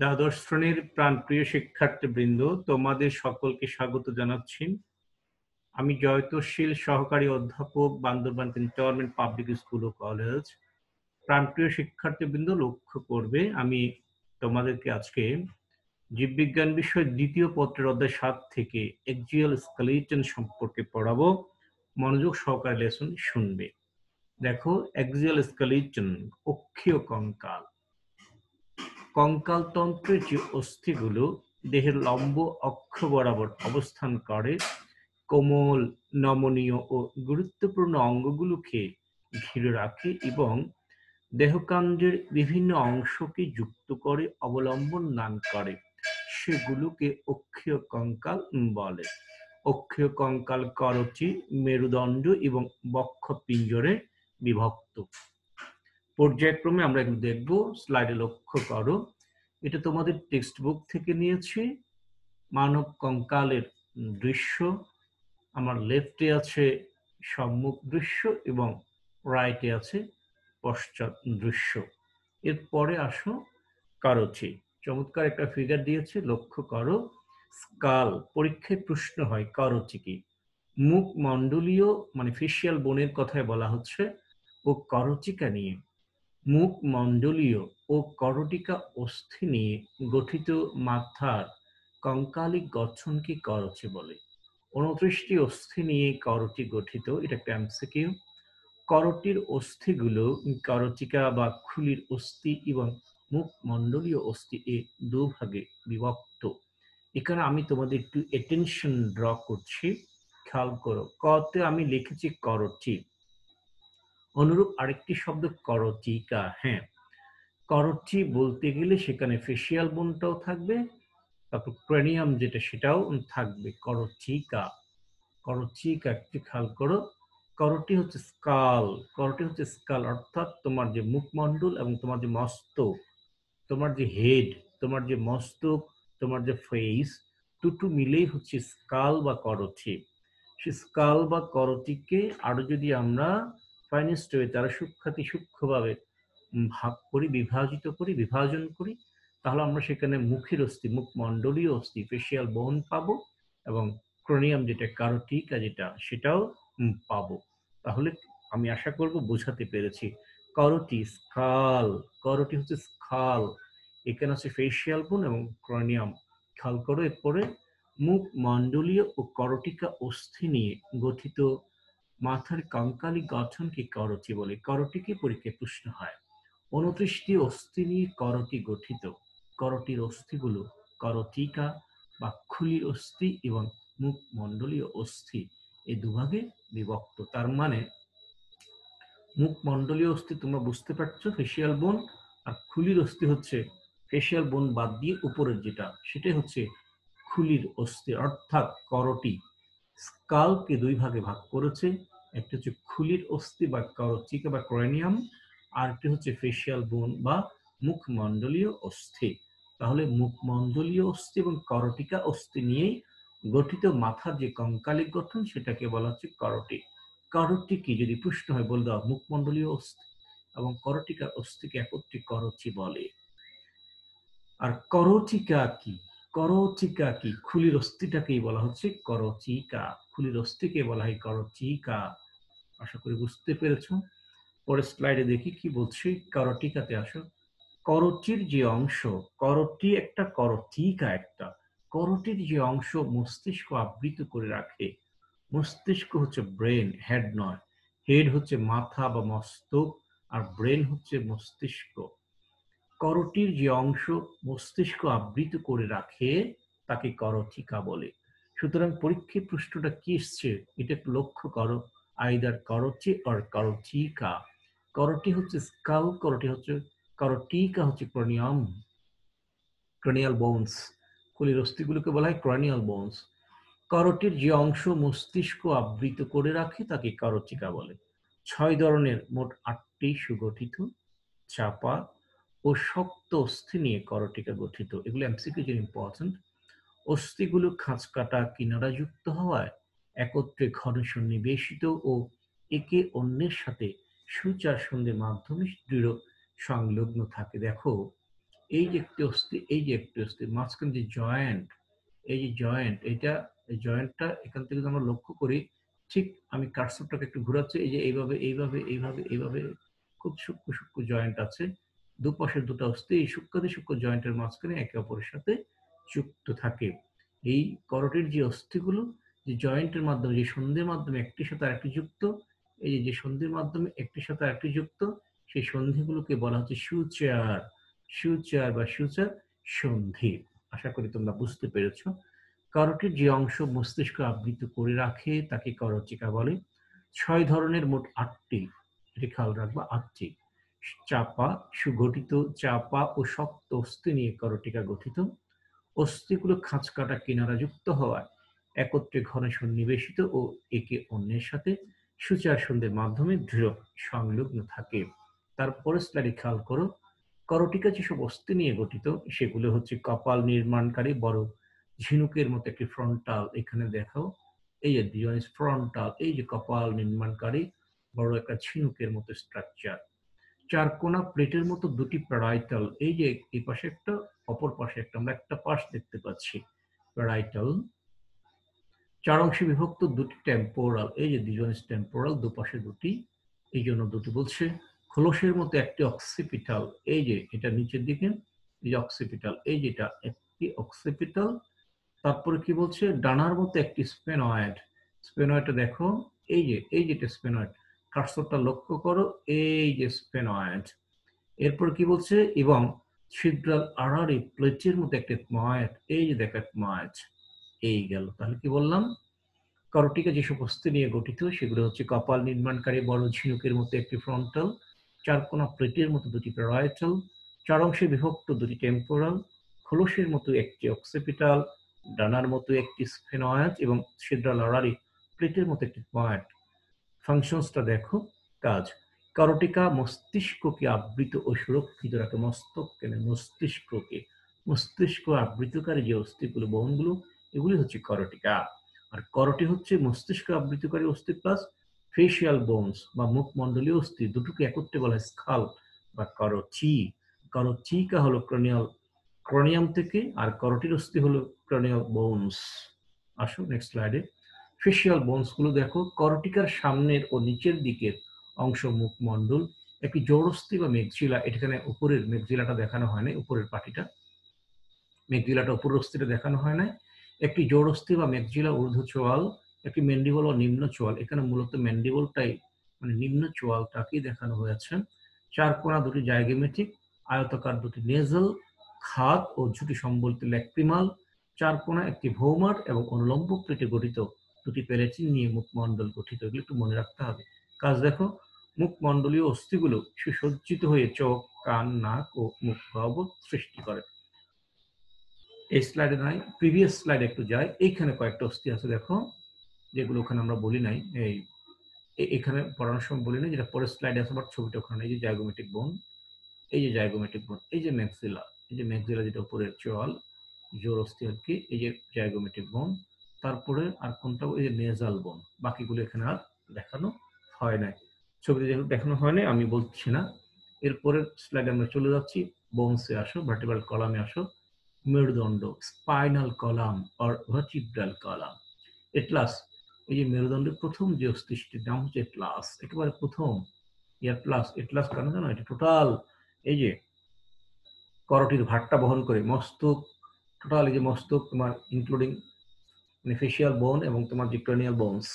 দ্বাদশ শ্রেণীর প্রাণপ্রিয় শিক্ষার্থীবৃন্দ তোমাদের সকলকে স্বাগত জানাচ্ছি আমি জয়তশীল সহকারী অধ্যাপক বান্দরবান ক্যান্টনমেন্ট পাবলিক স্কুল ও কলেজ প্রাণপ্রিয় শিক্ষার্থীবৃন্দ লক্ষ্য করবে আমি তোমাদেরকে আজকে জীববিজ্ঞান বিষয়ের দ্বিতীয় পত্রের অধ্যায় সাত থেকে এক্সিয়াল স্কেলিটন সম্পর্কে পড়াবো মনোযোগ সহকারে লেসন শুনবে দেখো এক্সিয়াল স্কেলিটন অক্ষীয় কঙ্কাল কঙ্কালতন্ত্রের যে অস্থিগুলো দেহের লম্ব অক্ষ বরাবর অবস্থান করে কোমল নমনীয় ও গুরুত্বপূর্ণ অঙ্গগুলোকে ঘিরে রাখে এবং দেহকাণ্ডের বিভিন্ন অংশকে যুক্ত করে অবলম্বন দান করে সেগুলোকে অক্ষীয় কঙ্কাল বলে অক্ষীয় কঙ্কাল করচি মেরুদণ্ড এবং বক্ষ পিঞ্জরে বিভক্ত পর্যায়ক্রমে আমরা একটু দেখব স্লাইডে লক্ষ্য করো এটা তোমাদের টেক্সট বুক থেকে নিয়েছি মানব কঙ্কালের দৃশ্য আমার লেফটে আছে সম্মুখ দৃশ্য এবং রাইটে আছে পশ্চাৎ দৃশ্য এরপরে আসো কারোচি চমৎকার একটা ফিগার দিয়েছে লক্ষ্য করো স্কাল পরীক্ষায় প্রশ্ন হয় কারোচি কি মুখ মণ্ডলীয় মানে ফেসিয়াল বোনের কথায় বলা হচ্ছে ও করচিকা নিয়ে মন্ডলীয় ও করটিকা অস্থি নিয়ে গঠিত মাথার কঙ্কালিক গঠনকে করছে বলে উনত্রিশটি অস্থি নিয়ে করটি গঠিত এটা একটা করটির অস্থিগুলো করচিকা বা খুলির অস্থি এবং মন্ডলীয় অস্থি এ দুভাগে বিভক্ত এখানে আমি তোমাদের একটু অ্যাটেনশন ড্র করছি খেয়াল করো কতে আমি লিখেছি করটি অনুরূপ আরেকটি শব্দ করচিকা হ্যাঁ করচি বলতে গেলে সেখানে ফেসিয়াল বোনটাও থাকবে তারপর ক্রেনিয়াম যেটা সেটাও থাকবে করচিকা করচিকা একটি খাল করো করটি হচ্ছে স্কাল করটি হচ্ছে স্কাল অর্থাৎ তোমার যে মুখমণ্ডল এবং তোমার যে মস্তক তোমার যে হেড তোমার যে মস্তক তোমার যে ফেস দুটো মিলেই হচ্ছে স্কাল বা করচি সে স্কাল বা করচিকে আরো যদি আমরা ফাইনিস্টয়ে তারা সূক্ষাতি সূক্ষ্মভাবে ভাগ করি বিভাজিত করি বিভাজন করি তাহলে আমরা সেখানে মুখের অস্থি মুখমণ্ডলীয় অস্থি ফেসিয়াল বহন পাবো এবং ক্রোনিয়াম যেটা কারোটিকা যেটা সেটাও পাব তাহলে আমি আশা করব বোঝাতে পেরেছি করটি স্কাল করটি হচ্ছে স্কাল এখানে আছে ফেসিয়াল বোন এবং ক্রোনিয়াম খাল করো এরপরে মুখ মণ্ডলীয় ও করটিকা অস্থি নিয়ে গঠিত মাথার কঙ্কালি গঠনকে করটি বলে করটিকে পরীক্ষায় পুষ্ট হয় উনত্রিশটি অস্থি নিয়ে করটি গঠিত করটির অস্থিগুলো করটিকা বা খুলি অস্থি এবং মুখমন্ডলীয় অস্থি এই দুভাগে বিভক্ত তার মানে মুখমণ্ডলীয় অস্থি তোমরা বুঝতে পারছো ফেসিয়াল বোন আর খুলির অস্থি হচ্ছে ফেসিয়াল বোন বাদ দিয়ে উপরের যেটা সেটাই হচ্ছে খুলির অস্থি অর্থাৎ করটি স্কালকে দুই ভাগে ভাগ করেছে একটা হচ্ছে খুলির অস্থি বা করচিকা বা ক্রেনিয়াম আরেকটি হচ্ছে ফেসিয়াল বোন বা মুখমণ্ডলীয় অস্থি তাহলে মুখমণ্ডলীয় অস্থি এবং করটিকা অস্থি নিয়েই গঠিত মাথার যে কঙ্কালিক গঠন সেটাকে বলা হচ্ছে করটি করটি কি যদি প্রশ্ন হয় বলে দাও মুখমণ্ডলীয় অস্থি এবং করটিকার অস্থিকে একত্রে করচি বলে আর করটিকা কি করচিকা কি খুলির অস্থিটাকেই বলা হচ্ছে করচিকা খুলির অস্থিকে বলা হয় করচিকা আশা করি বুঝতে পেরেছ পরের স্লাইডে দেখি কি বলছি করটিকাতে আসো করটির যে অংশ করটি একটা করটিকা একটা করটির যে অংশ মস্তিষ্ক আবৃত করে রাখে মস্তিষ্ক হচ্ছে ব্রেন হেড নয় হেড হচ্ছে মাথা বা মস্তক আর ব্রেন হচ্ছে মস্তিষ্ক করটির যে অংশ মস্তিষ্ক আবৃত করে রাখে তাকে করথিকা বলে সুতরাং পরীক্ষা প্রশ্নটা কি এসছে এটা একটু লক্ষ্য করো আইদার করচে আর করথিকা করটি হচ্ছে স্কাল করটি হচ্ছে করটিকা হচ্ছে ক্রোনিয়াম ক্রনিয়াল বোনস কুলির অস্থিগুলোকে বলা হয় ক্রনিয়াল বোনস করটির যে অংশ মস্তিষ্ক আবৃত করে রাখে তাকে করচিকা বলে ছয় ধরনের মোট আটটি সুগঠিত চাপা ও শক্ত অস্থি নিয়ে করটিকা গঠিত এগুলো এমসিকিউজের ইম্পর্টেন্ট অস্থিগুলো খাঁজ কাটা যুক্ত হওয়ায় একত্রে ঘন সন্নিবেশিত ও একে অন্যের সাথে সুচার সন্ধ্যে মাধ্যমে দৃঢ় সংলগ্ন থাকে দেখো এই যে একটি অস্থি এই যে একটি অস্থি মাঝখান যে জয়েন্ট এই যে জয়েন্ট এটা জয়েন্টটা এখান থেকে আমরা লক্ষ্য করি ঠিক আমি কার্সরটাকে একটু ঘুরাচ্ছি এই যে এইভাবে এইভাবে এইভাবে এইভাবে খুব সূক্ষ্ম সূক্ষ্ম জয়েন্ট আছে দুপাশের দুটো অস্থি এই সূক্ষ্মাতি সূক্ষ্ম জয়েন্টের মাঝখানে একে অপরের সাথে যুক্ত থাকে এই করটির যে অস্থিগুলো যে জয়েন্টের মাধ্যমে যে সন্ধির মাধ্যমে একটির সাথে আরেকটি যুক্ত এই যে সন্ধির মাধ্যমে একটির সাথে আরেকটি যুক্ত সেই সন্ধিগুলোকে বলা হচ্ছে সুচার সুচার বা সুচার সন্ধি আশা করি তোমরা বুঝতে পেরেছ করোটির যে অংশ মস্তিষ্ক আবৃত করে রাখে তাকে করচিকা বলে ছয় ধরনের মোট আটটি এটি খেয়াল রাখবা আটটি চাপা সুগঠিত চাপা ও শক্ত অস্থি নিয়ে করটিকা গঠিত অস্থিগুলো খাঁচ কাটা কিনারা যুক্ত হওয়ায় একত্রে ঘন সন্নিবেশিত ও একে অন্যের সাথে সুচাসনদের মাধ্যমে দৃঢ় সংলগ্ন থাকে তারপরে স্লাইডে খেয়াল করো করটিকা যেসব অস্থি নিয়ে গঠিত সেগুলো হচ্ছে কপাল নির্মাণকারী বড় ঝিনুকের মতো একটি ফ্রন্টাল এখানে দেখাও এই যে ফ্রন্টাল এই যে কপাল নির্মাণকারী বড় একটা ঝিনুকের মতো স্ট্রাকচার চারকোনা প্লেটের মতো দুটি প্যারাইটাল এই যে এই পাশে একটা অপর পাশে একটা আমরা একটা পাশ দেখতে পাচ্ছি প্যারাইটাল চার অংশে বিভক্ত দুটি টেম্পোরাল এই যে দুজন টেম্পোরাল দুপাশে দুটি এই জন্য দুটি বলছে খোলসের মতো একটি অক্সিপিটাল এই যে এটা নিচের দিকে এই যে অক্সিপিটাল এই যেটা একটি অক্সিপিটাল তারপরে কি বলছে ডানার মতো একটি স্পেনয়েড স্পেনয়েডটা দেখো এই যে এই যেটা স্পেনয়েড কার্সরটা লক্ষ্য করো এই যে স্পেনয়েড এরপর কি বলছে এবং ছিদ্রাল আড়ারি প্লেটের মধ্যে একটা ময়েট এই যে দেখ ময়েট এই গেল তাহলে কি বললাম করটিকা যেসব বস্তু নিয়ে গঠিত সেগুলো হচ্ছে কপাল নির্মাণকারী বড় ঝিনুকের মতো একটি ফ্রন্টাল চারকোনা প্লেটের মতো দুটি প্যারাইটাল চার অংশে বিভক্ত দুটি টেম্পোরাল খোলসের মতো একটি অক্সিপিটাল ডানার মতো একটি স্ফেনয়েড এবং ছিদ্রাল আড়ারি প্লেটের মতো একটি পয়েন্ট ফাংশনসটা দেখো কাজ কারোটিকা মস্তিষ্ককে আবৃত ও সুরক্ষিত রাখে মস্তক কেন মস্তিষ্ককে মস্তিষ্ক আবৃতকারী যে অস্থিগুলো বহনগুলো এগুলি হচ্ছে করটিকা আর করটি হচ্ছে মস্তিষ্ক আবৃতকারী অস্থি প্লাস ফেসিয়াল বোনস বা মুখমণ্ডলীয় অস্থি দুটোকে একত্রে বলা হয় স্কাল বা করচি করচিকা হলো ক্রনিয়াল ক্রনিয়াম থেকে আর করটির অস্থি হলো ক্রনিয়াল বোনস আসো নেক্সট স্লাইডে ফেসিয়াল গুলো দেখো করটিকার সামনের ও নিচের দিকের অংশ মুখমণ্ডল একটি জোরস্থি বা মেঘজিলা এখানে উপরের মেঘজিলাটা দেখানো হয় না উপরের পাটিটা মেঘজিলাটা উপরের অস্থিটা দেখানো হয় না একটি জোরস্থি বা মেঘজিলা ঊর্ধ্ব চোয়াল একটি ম্যান্ডিবল ও নিম্ন চোয়াল এখানে মূলত ম্যান্ডিবলটাই মানে নিম্ন চোয়ালটাকেই দেখানো হয়েছে চার কোনা দুটি জায়গেমেটিক আয়তাকার দুটি নেজল খাত ও ঝুটি সম্বলিত ল্যাক্রিমাল চার কোনা একটি ভৌমার এবং অনুলম্ব পেটে গঠিত দুটি প্যালেচিন নিয়ে মুখমণ্ডল গঠিত এগুলো একটু মনে রাখতে হবে কাজ দেখো মুখমণ্ডলীয় অস্থিগুলো সুসজ্জিত হয়ে চোখ কান নাক ও মুখ গহ্বর সৃষ্টি করে এই স্লাইডে নাই প্রিভিয়াস স্লাইডে একটু যাই এইখানে কয়েকটা অস্থি আছে দেখো যেগুলো ওখানে আমরা বলি নাই এই এখানে পড়ানোর সময় বলি নাই যেটা পরের স্লাইডে আছে বাট ছবিটা ওখানে এই যে জায়গোমেটিক বোন এই যে জায়গোমেটিক বোন এই যে ম্যাক্সিলা এই যে ম্যাক্সিলা যেটা উপরের চল জোর অস্থি আর কি এই যে জায়গোমেটিক বোন তারপরে আর কোনটা ওই যে নেজাল বন বাকিগুলো এখানে আর দেখানো হয় নাই ছবিতে যেহেতু দেখানো হয় নাই আমি বলছি না এরপরে স্লাইডে আমরা চলে যাচ্ছি বংশে আসো ভার্টিবাল কলামে আসো মেরুদণ্ড স্পাইনাল কলাম আর ভার্টিব্রাল কলাম এটলাস এই যে মেরুদণ্ডের প্রথম যে অস্তিষ্ঠের নাম হচ্ছে এটলাস একেবারে প্রথম এটলাস এটলাস কেন জানো এটা টোটাল এই যে করটির ভাটটা বহন করে মস্তক টোটাল এই যে মস্তক তোমার ইনক্লুডিং মানে ফেসিয়াল বোন এবং তোমার ডিক্টোনিয়াল বোনস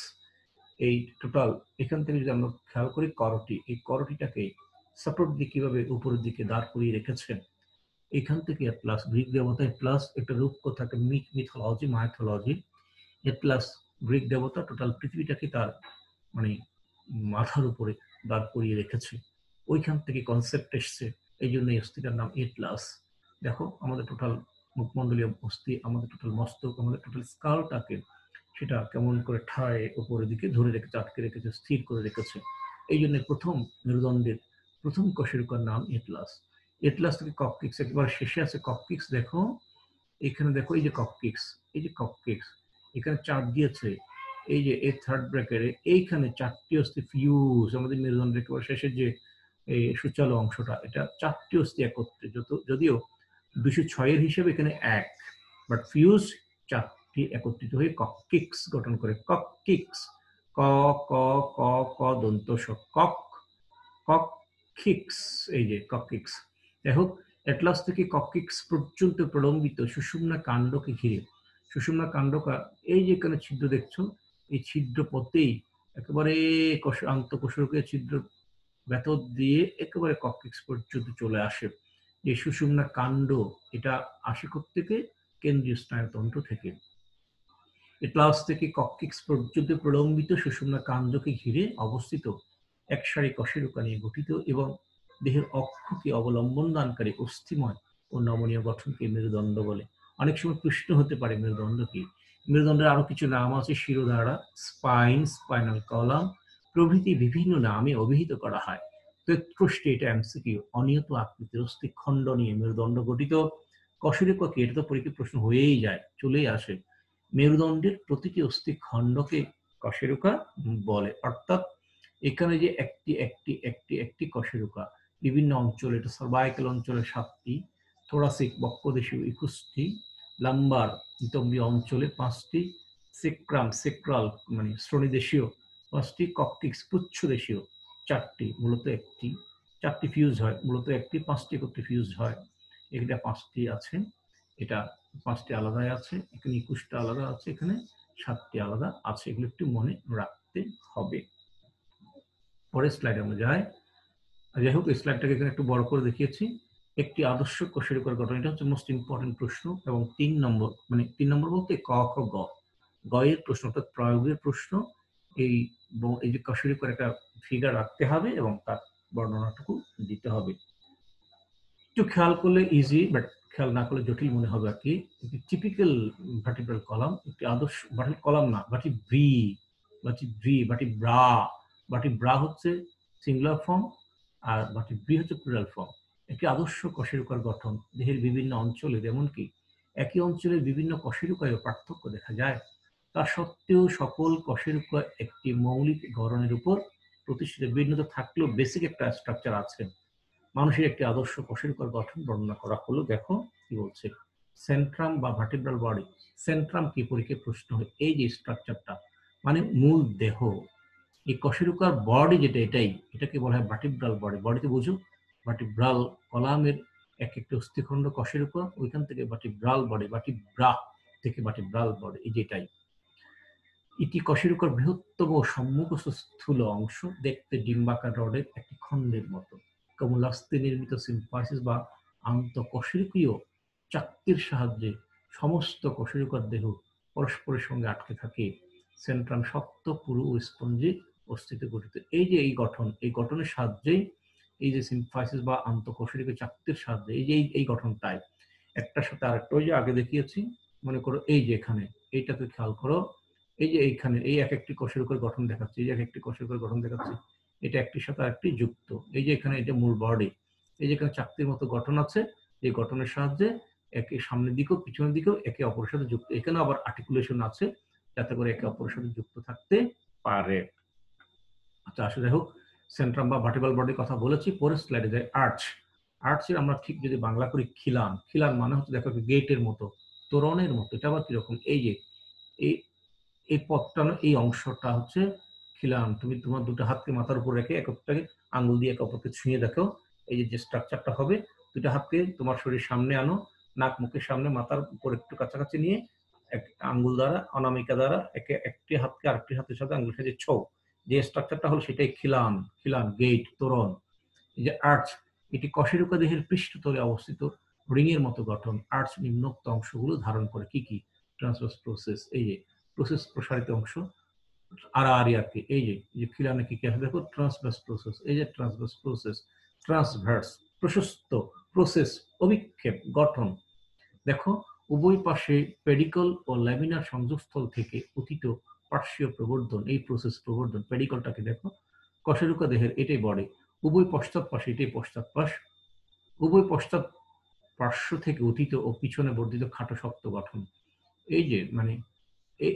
এই টোটাল এখান থেকে যদি আমরা খেয়াল করি করটি এই করটিটাকে সাপোর্ট দিয়ে কিভাবে উপরের দিকে দাঁড় করিয়ে রেখেছেন এখান থেকে প্লাস গ্রিক দেবতায় প্লাস একটা রূপ রূপকথাকে মিথ মিথোলজি মাইথোলজি এ প্লাস গ্রিক দেবতা টোটাল পৃথিবীটাকে তার মানে মাথার উপরে দাঁড় করিয়ে রেখেছে ওইখান থেকে কনসেপ্ট এসছে এই জন্য এই অস্থিটার নাম এ প্লাস দেখো আমাদের টোটাল মুখমন্ডলীয় অস্থি আমাদের টোটাল মস্তক আমাদের টোটাল স্কালটাকে সেটা কেমন করে ঠায় ওপরের দিকে ধরে রেখেছে আটকে রেখেছে স্থির করে রেখেছে এই জন্য প্রথম মেরুদণ্ডের প্রথম কশেরুকার নাম এটলাস এটলাস থেকে ককপিক্স একেবারে শেষে আছে ককপিক্স দেখো এখানে দেখো এই যে ককপিক্স এই যে ককপিক্স এখানে চাপ দিয়েছে এই যে এই থার্ড ব্র্যাকেটে এইখানে চারটি অস্থি ফিউজ আমাদের মেরুদণ্ডের একেবারে শেষের যে এই সূচালো অংশটা এটা চারটি অস্থি একত্রে যত যদিও দুশো ছয়ের হিসেবে এখানে এক বাট ফিউজ চারটি একত্রিত হয়ে ককিক্স গঠন করে ককিক্স ক ক ক ক দন্ত কক ককিক্স এই যে ককিক্স দেখো হোক অ্যাটলাস থেকে ককিক্স পর্যন্ত প্রলম্বিত সুষুম্না কাণ্ডকে ঘিরে সুষুম্না কাণ্ডকা এই যে এখানে ছিদ্র দেখছো এই ছিদ্র পথেই একেবারে আন্তঃকোষরকে ছিদ্র ব্যথর দিয়ে একেবারে ককিক্স পর্যন্ত চলে আসে যে সুষুম্না কাণ্ড এটা আশিকোপ থেকে কেন্দ্রীয় স্নায়ুতন্ত্র থেকে এটলাস থেকে কককিক্স পর্যন্ত প্রলম্বিত সুষুম্না কাণ্ডকে ঘিরে অবস্থিত এক সারি কশেরুকা নিয়ে গঠিত এবং দেহের অক্ষকে অবলম্বন দানকারী অস্থিময় ও নমনীয় গঠনকে মেরুদণ্ড বলে অনেক সময় কৃষ্ণ হতে পারে মেরুদণ্ডকে মেরুদণ্ডের আরো কিছু নাম আছে শিরোধারা স্পাইন স্পাইনাল কলাম প্রভৃতি বিভিন্ন নামে অভিহিত করা হয় তেত্রিশটি এটা এমসিকিউ অনিয়ত আকৃতির অস্থিখণ্ড নিয়ে মেরুদণ্ড গঠিত কষরে ককে এটা তো পরীক্ষা প্রশ্ন হয়েই যায় চলেই আসে মেরুদণ্ডের প্রতিটি অস্থিখণ্ডকে কশেরুকা বলে অর্থাৎ এখানে যে একটি একটি একটি একটি কশেরুকা বিভিন্ন অঞ্চলে এটা সার্ভাইকাল অঞ্চলে সাতটি থোরাসিক বক্ষদেশীয় একুশটি লাম্বার নিতম্বী অঞ্চলে পাঁচটি সেক্রাম সেক্রাল মানে শ্রোণীদেশীয় পাঁচটি ককটিক্স পুচ্ছ দেশীয় চারটি মূলত একটি চারটি ফিউজ হয় মূলত একটি পাঁচটি একত্রে ফিউজ হয় এটা পাঁচটি আছে এটা পাঁচটি আলাদা আছে এখানে একুশটা আলাদা আছে এখানে সাতটি আলাদা আছে এগুলো একটু মনে রাখতে হবে পরের স্লাইড আমরা যাই যাই হোক এই স্লাইডটাকে এখানে একটু বড় করে দেখিয়েছি একটি আদর্শ কোষের উপর গঠন এটা হচ্ছে মোস্ট ইম্পর্টেন্ট প্রশ্ন এবং তিন নম্বর মানে তিন নম্বর বলতে ক খ গ গ এর প্রশ্ন অর্থাৎ প্রয়োগের প্রশ্ন এই এবং এই যে কষরি করে একটা ফিগার রাখতে হবে এবং তার বর্ণনাটুকু দিতে হবে একটু খেয়াল করলে ইজি বাট খেয়াল না করলে জটিল মনে হবে আর কি একটি টিপিক্যাল ভার্টিব্রাল কলাম একটি আদর্শ ভার্টি কলাম না বাটি ব্রি বাটি ব্রি বাটি ব্রা বাটি ব্রা হচ্ছে সিঙ্গুলার ফর্ম আর বাটি ব্রি হচ্ছে প্লুরাল ফর্ম একটি আদর্শ কশেরুকার গঠন দেহের বিভিন্ন অঞ্চলে এমনকি একই অঞ্চলের বিভিন্ন কশেরুকায়ও পার্থক্য দেখা যায় তা সত্ত্বেও সকল কষের উপর একটি মৌলিক গড়নের উপর প্রতিষ্ঠিত ভিন্নতা থাকলেও বেসিক একটা স্ট্রাকচার আছে মানুষের একটি আদর্শ কষের উপর গঠন বর্ণনা করা হলো দেখো কি বলছে সেন্ট্রাম বা ভার্টিব্রাল বডি সেন্ট্রাম কি পরীক্ষা প্রশ্ন হয় এই যে স্ট্রাকচারটা মানে মূল দেহ এই কশেরুকার বডি যেটা এটাই এটাকে বলা হয় ভার্টিব্রাল বডি বডিতে বুঝো ভার্টিব্রাল কলামের এক একটি অস্থিখণ্ড কশেরুকা ওইখান থেকে ভার্টিব্রাল বডি ভার্টিব্রা থেকে ভার্টিব্রাল বডি এই যেটাই এটি কশেরুকার বৃহত্তম সম্মুখস্থ স্থূল অংশ দেখতে ডিম্বাকার রডের একটি খণ্ডের মতো কমলাস্তে নির্মিত সিম্পার্সিস বা আন্তঃকশেরুকীয় চাক্তির সাহায্যে সমস্ত কশেরুকার দেহ পরস্পরের সঙ্গে আটকে থাকে সেন্ট্রাম শক্ত পুরু ও স্পঞ্জে অস্তিত্ব গঠিত এই যে এই গঠন এই গঠনের সাহায্যেই এই যে সিম্পাইসিস বা আন্তঃকশেরুকীয় চাক্তির সাহায্যে এই যে এই গঠনটাই একটার সাথে আরেকটা ওই যে আগে দেখিয়েছি মনে করো এই যে এখানে এইটাকে খেয়াল করো এই যে এইখানে এই এক একটি কোষের উপর গঠন দেখাচ্ছি এই এক একটি কোষের উপর গঠন দেখাচ্ছে এটা একটি সাথে একটি যুক্ত এই যে এখানে এটা মূল বডি এই যে এখানে চাকতির মতো গঠন আছে এই গঠনের সাহায্যে একে সামনের দিকেও পিছনের দিকেও একে অপরের সাথে যুক্ত এখানে আবার আর্টিকুলেশন আছে যাতে করে একে অপরের সাথে যুক্ত থাকতে পারে আচ্ছা আসলে যাই হোক সেন্ট্রাম বা ভার্টিবাল বডি কথা বলেছি পরে স্লাইডে যায় আর্চ আর্চের আমরা ঠিক যদি বাংলা করি খিলান খিলান মানে হচ্ছে দেখো গেটের মতো তোরণের মতো এটা আবার কিরকম এই যে এই এই পথটা এই অংশটা হচ্ছে খিলান তুমি তোমার দুটো হাতকে মাথার উপর রেখে একটাকে আঙ্গুল দিয়ে একে অপরকে ছুঁয়ে দেখো এই যে যে স্ট্রাকচারটা হবে দুটো হাতকে তোমার শরীর সামনে আনো নাক মুখের সামনে মাথার উপর একটু কাছাকাছি নিয়ে এক আঙ্গুল দ্বারা অনামিকা দ্বারা একে একটি হাতকে আরেকটি হাতের সাথে আঙ্গুল সাথে ছৌ যে স্ট্রাকচারটা হলো সেটাই খিলান খিলান গেট তোরণ এই যে আর্চ এটি কশেরুকা দেহের পৃষ্ঠতলে অবস্থিত রিং এর মতো গঠন আর্চ নিম্নোক্ত অংশগুলো ধারণ করে কি কি ট্রান্সফার প্রসেস এই যে প্রসেস প্রসারিত অংশ আর আর কি এই যে খিলানে নাকি কে দেখো ট্রান্সভার্স প্রসেস এই যে ট্রান্সভার্স প্রসেস ট্রান্সভার্স প্রশস্ত প্রসেস অভিক্ষেপ গঠন দেখো উভয় পাশে পেডিকল ও ল্যামিনার সংযোগস্থল থেকে অতীত পার্শ্বীয় প্রবর্ধন এই প্রসেস প্রবর্ধন পেডিকলটাকে দেখো কশেরুকা দেহের এটাই বড়ে উভয় পশ্চাৎ পাশে এটাই পশ্চাৎ পাশ উভয় পশ্চাৎ পার্শ্ব থেকে অতীত ও পিছনে বর্ধিত খাটো শক্ত গঠন এই যে মানে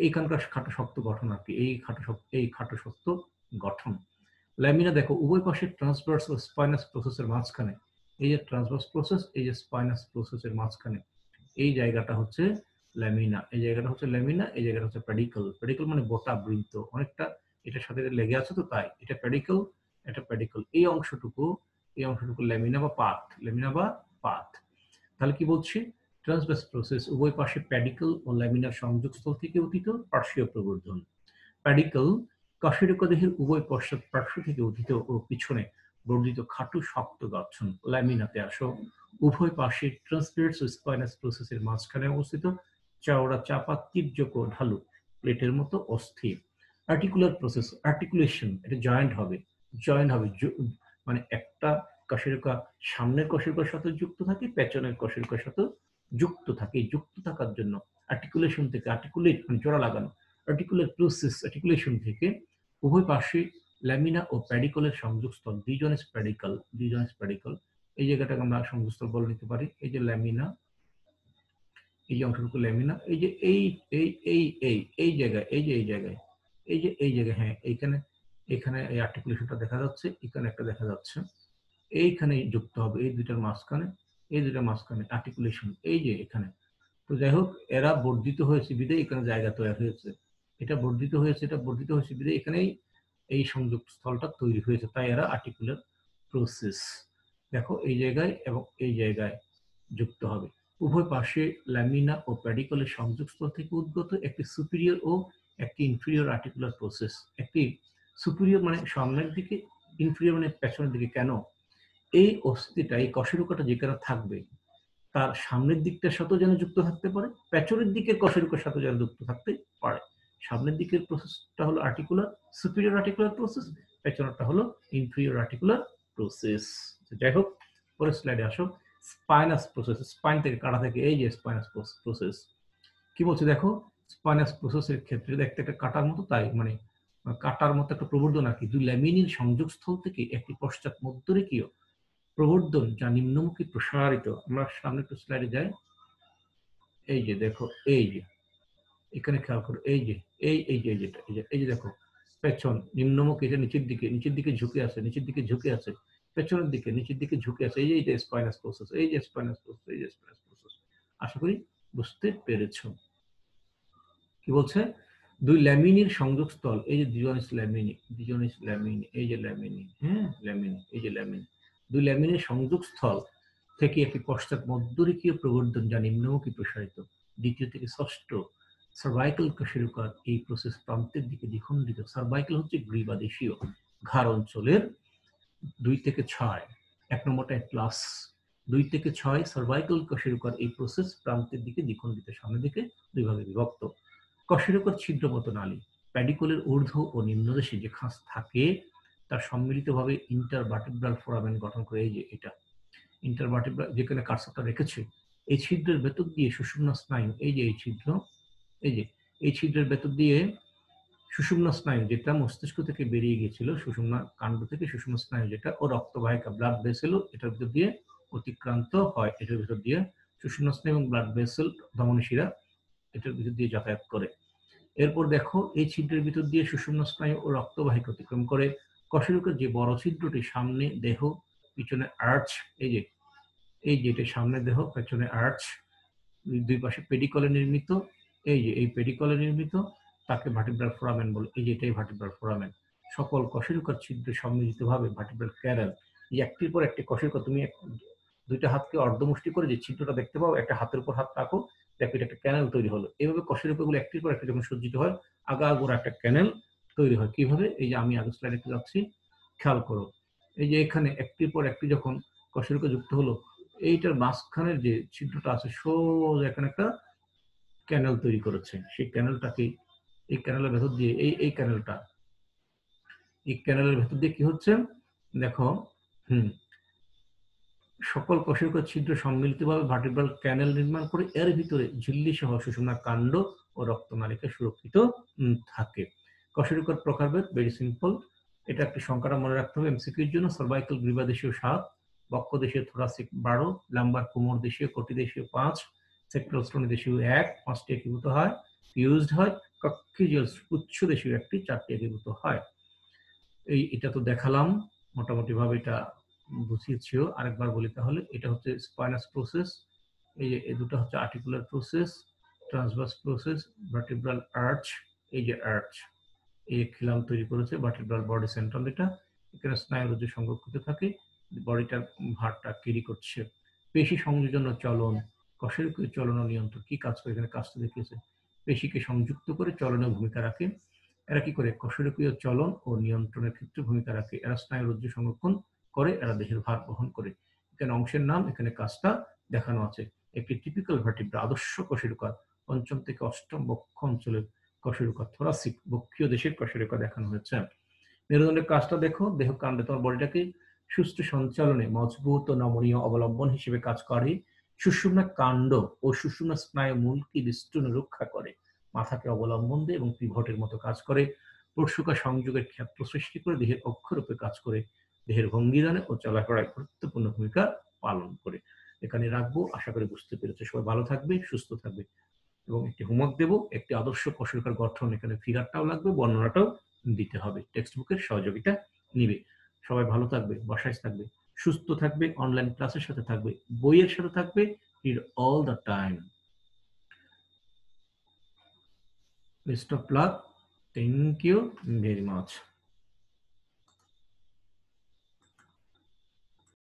এইখানকার খাটো শক্ত গঠন আর কি এই খাটো শক্ত এই খাটো শক্ত গঠন ল্যামিনা দেখো উভয় পাশে ট্রান্সভার্স ও স্পাইনাস প্রসেসের মাঝখানে এই যে ট্রান্সভার্স প্রসেস এই যে স্পাইনাস প্রসেসের মাঝখানে এই জায়গাটা হচ্ছে ল্যামিনা এই জায়গাটা হচ্ছে ল্যামিনা এই জায়গাটা হচ্ছে প্যাডিকল প্যাডিকল মানে গোটা বৃন্ত অনেকটা এটার সাথে লেগে আছে তো তাই এটা প্যাডিকল এটা প্যাডিকল এই অংশটুকু এই অংশটুকু ল্যামিনা বা পাথ ল্যামিনা বা পাথ তাহলে কি বলছি ট্রান্সভার্স প্রসেস উভয় পাশে প্যাডিকল ও ল্যামিনার সংযোগস্থল থেকে উঠিত পার্শ্বীয় প্রবর্ধন প্যাডিকল কাশিরকদেহের উভয় পশ্চাৎ পার্শ্ব থেকে উঠিত ও পিছনে বর্ধিত খাটু শক্ত গাছন ল্যামিনাতে আসো উভয় পাশে ট্রান্সপ্লেটস ও স্পাইনাস প্রসেসের মাঝখানে অবস্থিত চওড়া চাপা তীর্যক ঢালু প্লেটের মতো অস্থির আর্টিকুলার প্রসেস আর্টিকুলেশন এটা জয়েন্ট হবে জয়েন্ট হবে মানে একটা কশেরকা সামনের কশেরকার সাথে যুক্ত থাকে পেছনের কশেরকার সাথে যুক্ত থাকে যুক্ত থাকার জন্য আর্টিকুলেশন থেকে আর্টিকুলেট মানে জোড়া লাগানো আর্টিকুলার প্রসেস আর্টিকুলেশন থেকে উভয় পাশে ল্যামিনা ও প্যাডিকলের সংযোগস্থল দুইজন প্যাডিকল দুইজন প্যাডিকল এই জায়গাটাকে আমরা সংযোগস্থল বলে নিতে পারি এই যে ল্যামিনা এই যে অংশটুকু ল্যামিনা এই যে এই এই এই এই এই জায়গায় এই যে এই জায়গায় এই যে এই জায়গায় হ্যাঁ এইখানে এখানে এই আর্টিকুলেশনটা দেখা যাচ্ছে এখানে একটা দেখা যাচ্ছে এইখানে যুক্ত হবে এই দুইটার মাঝখানে এই দুটা মাঝখানে আর্টিকুলেশন এই যে এখানে তো যাই হোক এরা বর্ধিত হয়েছে বিদে এখানে জায়গা তৈরি হয়েছে এটা বর্ধিত হয়েছে এটা বর্ধিত হয়েছে বিদে এখানেই এই সংযোগ স্থলটা তৈরি হয়েছে তাই এরা আর্টিকুলার প্রসেস দেখো এই জায়গায় এবং এই জায়গায় যুক্ত হবে উভয় পাশে ল্যামিনা ও প্যাডিকলের সংযোগ স্থল থেকে উদ্গত একটি সুপিরিয়র ও একটি ইনফিরিয়র আর্টিকুলার প্রসেস একটি সুপিরিয়র মানে সামনের দিকে ইনফিরিয়র মানে পেছনের দিকে কেন এই অস্থিটা এই কশেরুকাটা যেখানে থাকবে তার সামনের দিকটার সাথেও যেন যুক্ত থাকতে পারে প্যাচরের দিকের কশেরুকার সাথে যেন যুক্ত থাকতে পারে সামনের দিকের প্রসেসটা হলো আর্টিকুলার সুপিরিয়র আর্টিকুলার প্রসেস পেছনেরটা হলো ইনফিরিয়র আর্টিকুলার প্রসেস যাই হোক পরের স্লাইডে আসো স্পাইনাস প্রসেস স্পাইন থেকে কাটা থেকে এই যে স্পাইনাস প্রসেস কি বলছে দেখো স্পাইনাস প্রসেসের ক্ষেত্রে দেখতে একটা কাটার মতো তাই মানে কাটার মতো একটা প্রবর্ধন আর কি দুই ল্যামিনির সংযোগস্থল থেকে একটি পশ্চাৎ মধ্যরেখীয় প্রবর্ধন যা নিম্নমুখী প্রসারিত আমরা সামনে একটু স্লাইডে যাই এই যে দেখো এই যে এখানে খেয়াল করো এই যে এই এই যে যেটা এই যে এই যে দেখো পেছন নিম্নমুখী এটা নিচের দিকে নিচের দিকে ঝুঁকে আছে নিচের দিকে ঝুঁকে আছে পেছনের দিকে নিচের দিকে ঝুঁকে আছে এই যে এইটা স্পাইনাস প্রসেস এই যে স্পাইনাস প্রসেস এই যে স্পাইনাস প্রসেস আশা করি বুঝতে পেরেছ কি বলছে দুই ল্যামিনির সংযোগস্থল এই যে দুজন ইস ল্যামিনি দুজন ইস ল্যামিনি এই যে ল্যামিনি হ্যাঁ ল্যামিনি এই যে ল্যামিনি দুই ল্যামিনের সংযোগস্থল থেকে একটি পশ্চাৎ মধ্যরেখীয় প্রবর্ধন যা নিম্নমুখী প্রসারিত দ্বিতীয় থেকে ষষ্ঠ সার্ভাইকাল কশেরুকার এই প্রসেস প্রান্তের দিকে দ্বিখণ্ডিত সার্ভাইকাল হচ্ছে গ্রীবাদেশীয় ঘাড় অঞ্চলের দুই থেকে ছয় এক নম্বরটা প্লাস দুই থেকে ছয় সার্ভাইকাল কশেরুকার এই প্রসেস প্রান্তের দিকে দ্বিখণ্ডিত সামনের দিকে দুই ভাগে বিভক্ত কশেরুকার ছিদ্রমত নালী প্যাডিকলের ঊর্ধ্ব ও নিম্নদেশে যে খাঁজ থাকে তার সম্মিলিতভাবে ইন্টারভার্টিব্রাল ফোরামেন গঠন করে যে এটা ইন্টারভার্টিব্রাল যেখানে কারসাপটা রেখেছে এই ছিদ্রের ভেতর দিয়ে সুষুম্না স্নায়ু এই যে এই ছিদ্র এই যে এই ছিদ্রের ভেতর দিয়ে সুষুম্না স্নায়ু যেটা মস্তিষ্ক থেকে বেরিয়ে গিয়েছিল সুষুম্না কাণ্ড থেকে সুষুম্না স্নায়ু যেটা ও রক্তবাহিকা ব্লাড ভেসেলও এটার ভিতর দিয়ে অতিক্রান্ত হয় এটার ভিতর দিয়ে সুষুম্না স্নায়ু এবং ব্লাড ভেসেল ধমনীশিরা এটার ভিতর দিয়ে যাতায়াত করে এরপর দেখো এই ছিদ্রের ভিতর দিয়ে সুষুম্না স্নায়ু ও রক্তবাহিকা অতিক্রম করে কশেরুকের যে বড় ছিদ্রটি সামনে দেহ পিছনে আর্চ এই যে এই যেটা সামনে দেহ পেছনে আর্চ দুই পাশে পেডিকলে নির্মিত এই যে এই পেডিকলে নির্মিত তাকে ভার্টিব্রাল ফোরামেন বলে এই যে এটাই ভার্টিব্রাল ফোরামেন সকল কশেরুকার ছিদ্র ভাবে ভার্টিব্রাল ক্যারেল এই একটির পর একটি কশেরুকা তুমি দুইটা হাতকে অর্ধমুষ্টি করে যে ছিদ্রটা দেখতে পাও একটা হাতের উপর হাত রাখো দেখো এটা একটা ক্যানেল তৈরি হলো এইভাবে কশেরুকাগুলো একটির পর একটা যখন সজ্জিত হয় আগা আগাগোড়া একটা ক্যানেল তৈরি হয় কিভাবে এই যে আমি আগে স্লাইডে যাচ্ছি খেয়াল করো এই যে এখানে একটির পর একটি যখন কশেরকে যুক্ত হলো এইটার মাঝখানের যে ছিদ্রটা আছে সোজা এখানে একটা ক্যানেল তৈরি করেছে সেই ক্যানেলটাকে এই ক্যানেলের ভেতর দিয়ে এই এই ক্যানেলটা এই ক্যানেলের ভেতর দিয়ে কি হচ্ছে দেখো হুম সকল কশেরক ছিদ্র সম্মিলিতভাবে ভার্টিব্রাল ক্যানেল নির্মাণ করে এর ভিতরে ঝিল্লি সহ সুষমা কাণ্ড ও রক্তমালিকা সুরক্ষিত থাকে কশেরুকার প্রকারভেদ ভেরি সিম্পল এটা একটি সংখ্যাটা মনে রাখতে হবে এমসিকিউর জন্য সার্ভাইকাল গ্রীবা দেশীয় সাত বক্ষ দেশীয় থোরাসিক বারো লাম্বার কোমর দেশীয় কোটি দেশীয় পাঁচ সেক্টর শ্রেণী দেশীয় এক পাঁচটি একীভূত হয় ফিউজড হয় কক্ষীয় উচ্চ দেশীয় একটি চারটি একীভূত হয় এই এটা তো দেখালাম মোটামুটি ভাবে এটা বুঝিয়েছি আরেকবার বলি তাহলে এটা হচ্ছে স্পাইনাস প্রসেস এই যে এই দুটো হচ্ছে articular process transverse process vertebral arch এই যে আর্চ এই খিলাম তৈরি করেছে ভার্টিব্রাল বডি সেন্ট্রাল এটা এখানে স্নায়ুরজ্জু সংরক্ষিত থাকে বডিটার ভারটা ক্যারি করছে পেশি সংযোজন চলন কষের চলন নিয়ন্ত্রণ কি কাজ করে এখানে কাজটা দেখিয়েছে পেশিকে সংযুক্ত করে চলনে ভূমিকা রাখে এরা কি করে কশরীয় চলন ও নিয়ন্ত্রণের ক্ষেত্রে ভূমিকা রাখে এরা স্নায়ুরজ্জু সংরক্ষণ করে এরা দেহের ভার বহন করে এখানে অংশের নাম এখানে কাজটা দেখানো আছে একটি টিপিক্যাল ভার্টিব্রা আদর্শ কশেরুকার পঞ্চম থেকে অষ্টম বক্ষ অঞ্চলের কশেরুকা থোরাসিক বক্ষীয় দেশের কশেরুকা দেখানো হয়েছে মেরুদণ্ডের কাজটা দেখো দেহ কাণ্ডে তোমার বডিটাকে সুষ্ঠু সঞ্চালনে মজবুত ও নমনীয় অবলম্বন হিসেবে কাজ করে সুষুম্না কাণ্ড ও সুষুম্না স্নায়ু মূলকে বিস্তৃণ রক্ষা করে মাথাকে অবলম্বন দেয় এবং পিভটের মতো কাজ করে প্রসুকা সংযোগের ক্ষেত্র সৃষ্টি করে দেহের অক্ষরূপে কাজ করে দেহের ভঙ্গিদানে ও চলাফেরায় গুরুত্বপূর্ণ ভূমিকা পালন করে এখানে রাখবো আশা করি বুঝতে পেরেছে সবাই ভালো থাকবে সুস্থ থাকবে এবং একটি হোমওয়ার্ক দেবো একটি আদর্শ কৌশলকার গঠন এখানে ফিগারটাও লাগবে বর্ণনাটাও দিতে হবে টেক্সট বুকের সহযোগিতা নিবে সবাই ভালো থাকবে বাসায় থাকবে সুস্থ থাকবে অনলাইন ক্লাসের সাথে থাকবে বইয়ের সাথে থাকবে it all the time best of luck thank you very much